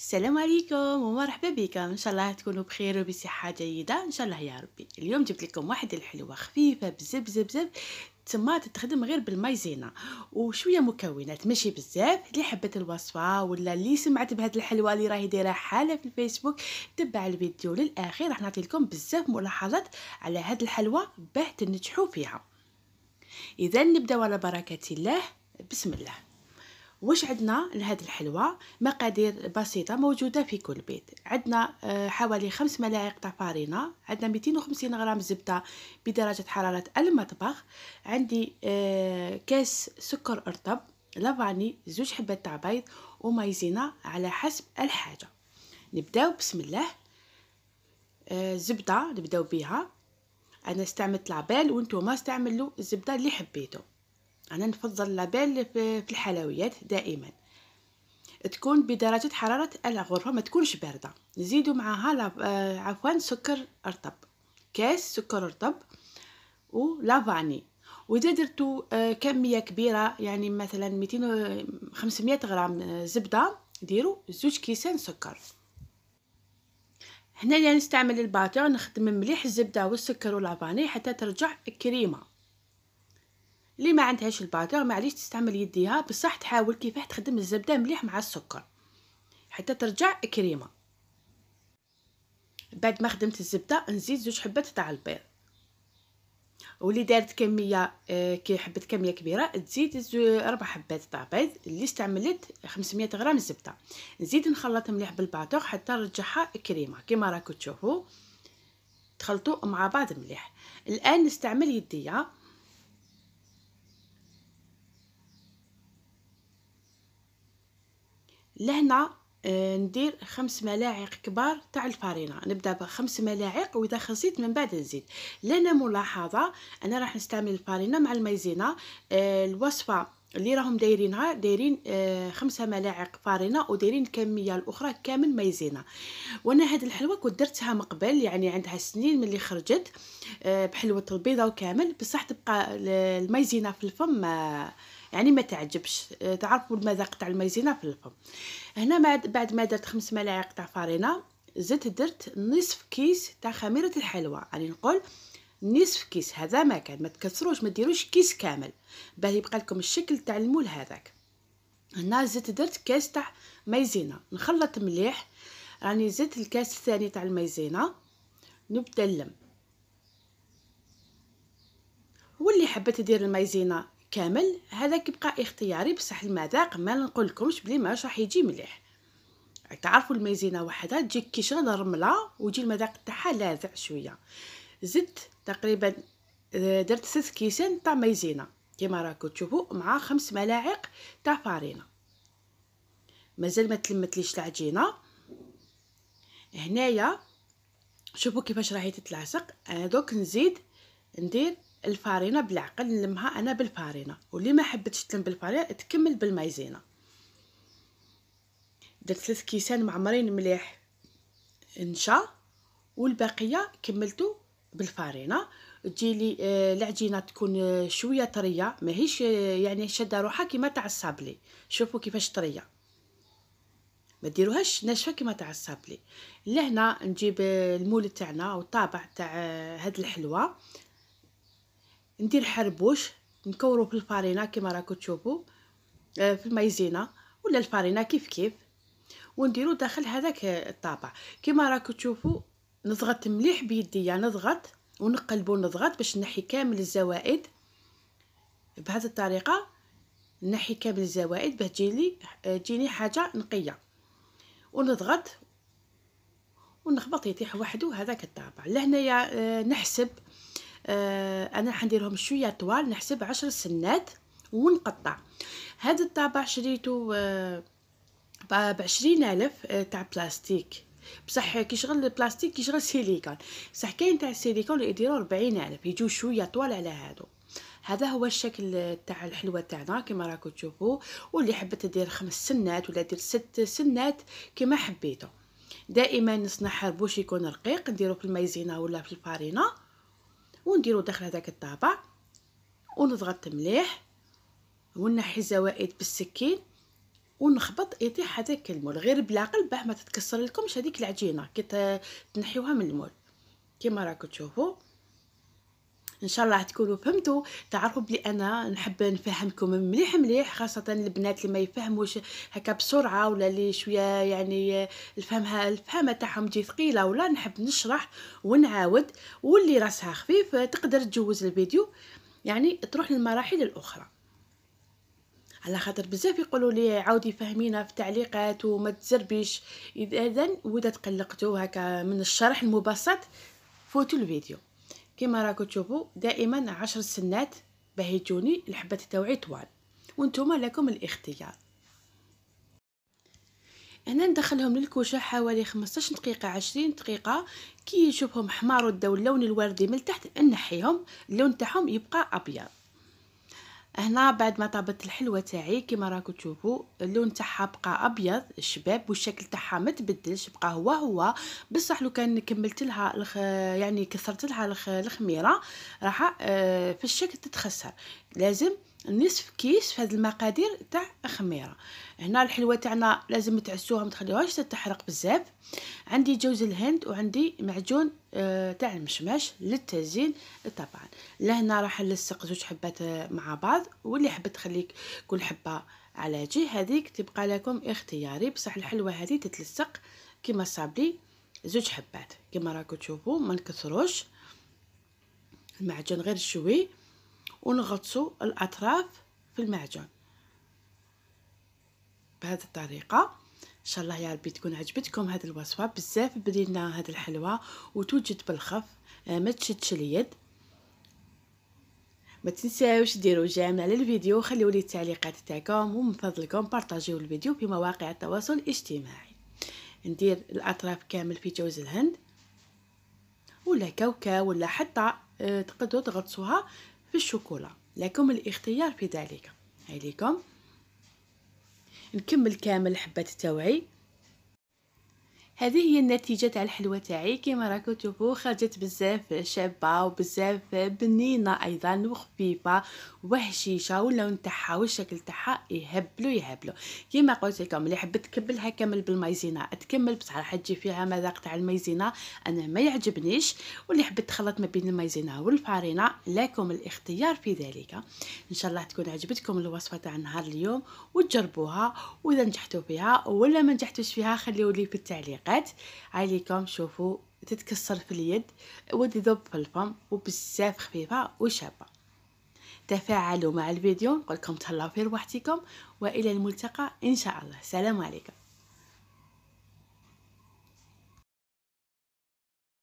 السلام عليكم ومرحبا بكم ان شاء الله تكونوا بخير وبصحه جيده ان شاء الله يا ربي اليوم جبت لكم واحد الحلوه خفيفه بزاف بزاف بزاف تما تتخدم غير بالمايزينا وشويه مكونات ماشي بزاف اللي حبت الوصفه ولا اللي سمعت بهاد الحلوه اللي راهي دايره حاله في الفيسبوك تبع الفيديو للاخير راح نعطي لكم بزاف ملاحظات على هاد الحلوه باه تنجحوا فيها اذا نبداو على بركه الله بسم الله واش عندنا لهاد الحلوى مقادير بسيطه موجوده في كل بيت عندنا آه، حوالي 5 ملاعق تاع فارينه عندنا 250 غرام زبده بدرجه حراره المطبخ عندي آه، كاس سكر ارطب لافاني زوج حبات تاع بيض ومايزينا على حسب الحاجه نبداو بسم الله الزبده آه، نبداو بها انا استعملت لابيل وانتم استعملوا الزبده اللي حبيتو انا نفضل لابيل في الحلويات دائما تكون بدرجة حرارة الغرفة ما تكونش باردة نزيدو معها آه، عفوا سكر رطب كاس سكر رطب ولافاني واذا درتو آه، كميه كبيره يعني مثلا 200 500 غرام آه، زبده ديروا زوج كيسان سكر هنا يعني نستعمل الباتور نخدم مليح الزبده والسكر واللافاني حتى ترجع كريمه اللي ما عندهاش الباتور معليش تستعمل يديها بصح تحاول كيفاه تخدم الزبده مليح مع السكر حتى ترجع كريمه بعد ما خدمت الزبده نزيد زوج حبات تاع البيض واللي دارت كميه آه، كي حبت كميه كبيره تزيد اربع حبات تاع بيض اللي استعملت 500 غرام زبده نزيد نخلط مليح بالباتور حتى نرجعها كريمه كما راكم تشوفوا تخلطوا مع بعض مليح الان نستعمل يديه لهنا آه، ندير خمس ملاعق كبار تاع الفارينه نبدا بخمس ملاعق واذا خزيت من بعد نزيد لنا ملاحظه انا راح نستعمل الفارينه مع المايزينا آه، الوصفه اللي راهم دايرينها دايرين آه، خمسة ملاعق فارينة ودايرين الكمية الأخرى كامل مايزينا وأنا هاد الحلوة كنت درتها من قبل يعني عندها سنين ملي خرجت بحلوة البيضة وكامل بصح تبقى المايزينا في الفم يعني ما تعجبش آه، تعرفوا المذاق تاع المايزينا في الفم هنا بعد ما درت خمس ملاعق تاع فارينا زدت درت نصف كيس تاع خميره الحلوى يعني نقول نصف كيس هذا ما كان ما تكسروش ما ديروش كيس كامل باه يبقى لكم الشكل تاع المول هذاك هنا زدت درت كاس تاع مايزينا نخلط مليح راني يعني زدت الكاس الثاني تاع المايزينا نبدا نلم واللي حبت دير المايزينا كامل هذا كيبقى اختياري بصح المذاق ما نقولكمش بلي ما راح يجي مليح تعرفوا الميزينه وحدها تجي كي شغل رمله ويجي المذاق تاعها لاذع شويه زدت تقريبا آه، درت ست كيسان تاع ميزينه كما راكم تشوفوا مع خمس ملاعق تاع فارينه مازال ما تلمتليش العجينه هنايا شوفوا كيفاش راهي تتلاصق انا آه، دوك نزيد ندير الفارينه بالعقل نلمها انا بالفارينه واللي ما حبتش تلم بالفارينه تكمل بالمايزينا درت ثلاث كيسان معمرين مليح انشا والباقيه كملتو بالفارينه تجي لي آه، العجينه تكون آه، شويه طريه ماهيش آه، يعني شاده روحها كيما تاع الصابلي شوفوا كيفاش طريه ما ديروهاش ناشفه كيما تاع الصابلي لهنا نجيب المول تاعنا والطابع الطابع تاع هاد الحلوه ندير حربوش نكورو في الفارينه كما راكو تشوفو آه، في المايزينا ولا الفارينه كيف كيف ونديرو داخل هذاك الطابع كما راكو تشوفو نضغط مليح بيديا يعني نضغط ونقلبو نضغط باش نحي كامل الزوائد بهذا الطريقه نحي كامل الزوائد باش تجيني آه، تجيني حاجه نقيه ونضغط ونخبط يطيح وحدو هذاك الطابع لهنايا آه، نحسب آه انا حنديرهم شويه طوال نحسب عشر سنات ونقطع هذا الطابع شريته آه بعشرين الف آه، تاع بلاستيك بصح كي شغل البلاستيك كي شغل سيليكون بصح كاين تاع السيليكون يديروا ربعين الف يجوا شويه طوال على هادو هذا هو الشكل تاع الحلوه تاعنا كما راكو تشوفوا واللي حبت دير خمس سنات ولا دير ست سنات كما حبيتو دائما نصنع حربوش يكون رقيق نديرو في المايزينا ولا في الفارينه ونديرو داخل هذاك الطابع ونضغط مليح ونحي الزوائد بالسكين ونخبط يطيح هذاك المول غير بلا قلب باه ما تتكسر لكمش هذيك العجينه كي تنحيوها من المول كما راكم تشوفوا ان شاء الله تكونوا فهمتوا تعرفوا بلي انا نحب نفهمكم مليح مليح خاصه البنات اللي ما يفهموش هكا بسرعه ولا اللي شويه يعني الفهمها الفهمه تاعهم تجي ثقيله ولا نحب نشرح ونعاود واللي راسها خفيف تقدر تجوز الفيديو يعني تروح للمراحل الاخرى على خاطر بزاف يقولوا لي عاودي فهمينا في تعليقات وما تزربيش اذا واذا تقلقتوا هكا من الشرح المبسط فوتوا الفيديو كما راكم تشوفوا دائما عشر سنات باه يجوني الحبات تاوعي طوال وانتم لكم الاختيار هنا ندخلهم للكوشه حوالي 15 دقيقه 20 دقيقه كي نشوفهم حمار داو اللون الوردي من تحت نحيهم اللون تاعهم يبقى ابيض هنا بعد ما طابت الحلوه تاعي كما راكم تشوفوا اللون تاعها بقى ابيض الشباب والشكل تاعها ما تبدلش بقى هو هو بصح لو كان كملت لها الخ... يعني كثرت لها الخ... الخميره راح آه، في الشكل تتخسر لازم نصف كيس في هذه المقادير تاع خميره هنا الحلوه تاعنا لازم تعسوها ما تخليوهاش تتحرق بزاف عندي جوز الهند وعندي معجون آه، تاع المشماش للتزيين طبعا لهنا راح نلصق زوج حبات آه، مع بعض واللي حبت تخليك كل حبه على جي هذيك تبقى لكم اختياري بصح الحلوه هذه تتلصق كما صابلي زوج حبات كما راكم تشوفوا ما نكثروش المعجون غير شوي ونغطسو الأطراف في المعجون بهذه الطريقة ان شاء الله يا ربي تكون عجبتكم هذه الوصفه بزاف بدينا هذه الحلوه وتوجد بالخف آه، ما تشدش اليد ما تنساوش ديروا جيم على الفيديو وخليوا لي التعليقات تاعكم ومن فضلكم بارطاجيو الفيديو في مواقع التواصل الاجتماعي ندير الاطراف كامل في جوز الهند ولا كاوكا ولا حتى آه، تقدروا تغطسوها في الشوكولا لكم الاختيار في ذلك عليكم نكمل كامل الحبات التوعي هذه هي النتيجه تاع الحلوه تاعي كيما راكم تشوفوا خرجت بزاف شابه وبزاف بنينه ايضا وخفيفه وهشيشه واللون تاعها والشكل تاعها يهبلوا يهبلوا كيما قلت لكم اللي حبت تكملها كمل بالمايزينا تكمل بصراحه تجي فيها مذاق تاع المايزينا انا ما يعجبنيش واللي حبت تخلط ما بين المايزينا والفارينه لكم الاختيار في ذلك ان شاء الله تكون عجبتكم الوصفه تاع نهار اليوم وتجربوها واذا نجحتوا فيها ولا ما نجحتوش فيها خليولي في التعليق الحلقات عليكم شوفوا تتكسر في اليد وتذوب في الفم وبزاف خفيفه وشابه تفاعلوا مع الفيديو نقولكم تهلاو في رواحتكم والى الملتقى ان شاء الله سلام عليكم